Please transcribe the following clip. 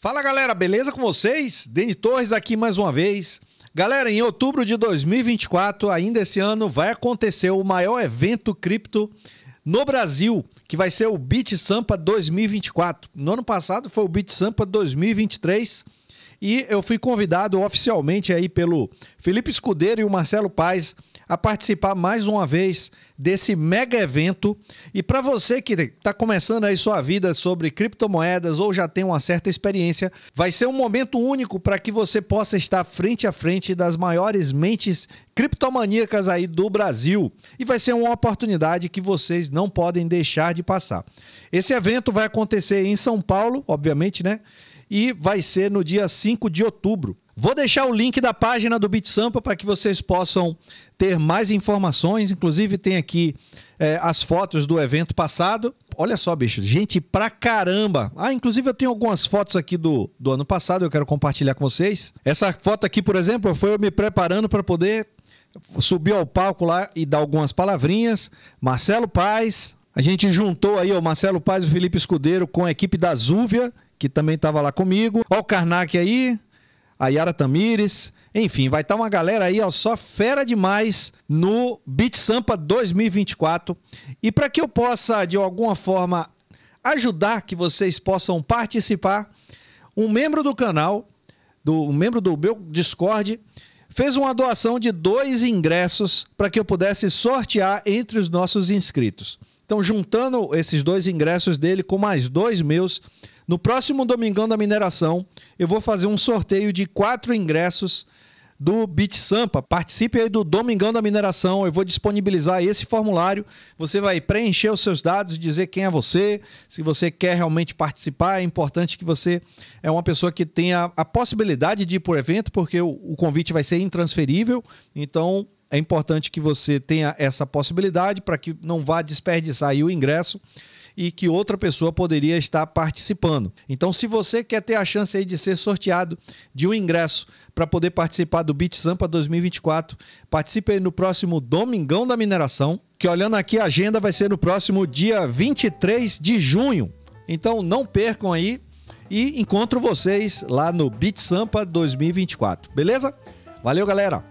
Fala galera, beleza com vocês? Deni Torres aqui mais uma vez. Galera, em outubro de 2024, ainda esse ano, vai acontecer o maior evento cripto no Brasil, que vai ser o Bit Sampa 2024. No ano passado foi o Bit Sampa 2023 e eu fui convidado oficialmente aí pelo Felipe Escudeiro e o Marcelo Paes a participar mais uma vez desse mega evento. E para você que está começando aí sua vida sobre criptomoedas ou já tem uma certa experiência, vai ser um momento único para que você possa estar frente a frente das maiores mentes criptomaníacas aí do Brasil. E vai ser uma oportunidade que vocês não podem deixar de passar. Esse evento vai acontecer em São Paulo, obviamente, né? E vai ser no dia 5 de outubro. Vou deixar o link da página do Bit Sampa para que vocês possam ter mais informações. Inclusive, tem aqui é, as fotos do evento passado. Olha só, bicho, gente pra caramba. Ah, inclusive eu tenho algumas fotos aqui do, do ano passado, eu quero compartilhar com vocês. Essa foto aqui, por exemplo, foi eu me preparando para poder subir ao palco lá e dar algumas palavrinhas. Marcelo Paz, a gente juntou aí o Marcelo Paz e o Felipe Escudeiro com a equipe da Zúvia, que também estava lá comigo. Olha o Karnak aí, a Yara Tamires. Enfim, vai estar tá uma galera aí, ó, só fera demais no Beat Sampa 2024. E para que eu possa, de alguma forma, ajudar que vocês possam participar, um membro do canal, do, um membro do meu Discord, fez uma doação de dois ingressos para que eu pudesse sortear entre os nossos inscritos. Então, juntando esses dois ingressos dele com mais dois meus, no próximo Domingão da Mineração, eu vou fazer um sorteio de quatro ingressos do Bit Sampa. Participe aí do Domingão da Mineração. Eu vou disponibilizar esse formulário. Você vai preencher os seus dados, dizer quem é você, se você quer realmente participar. É importante que você é uma pessoa que tenha a possibilidade de ir para o evento, porque o, o convite vai ser intransferível. Então, é importante que você tenha essa possibilidade para que não vá desperdiçar aí o ingresso e que outra pessoa poderia estar participando. Então, se você quer ter a chance aí de ser sorteado de um ingresso para poder participar do Beat Sampa 2024, participe aí no próximo Domingão da Mineração, que olhando aqui a agenda vai ser no próximo dia 23 de junho. Então, não percam aí e encontro vocês lá no Beat Sampa 2024, beleza? Valeu, galera!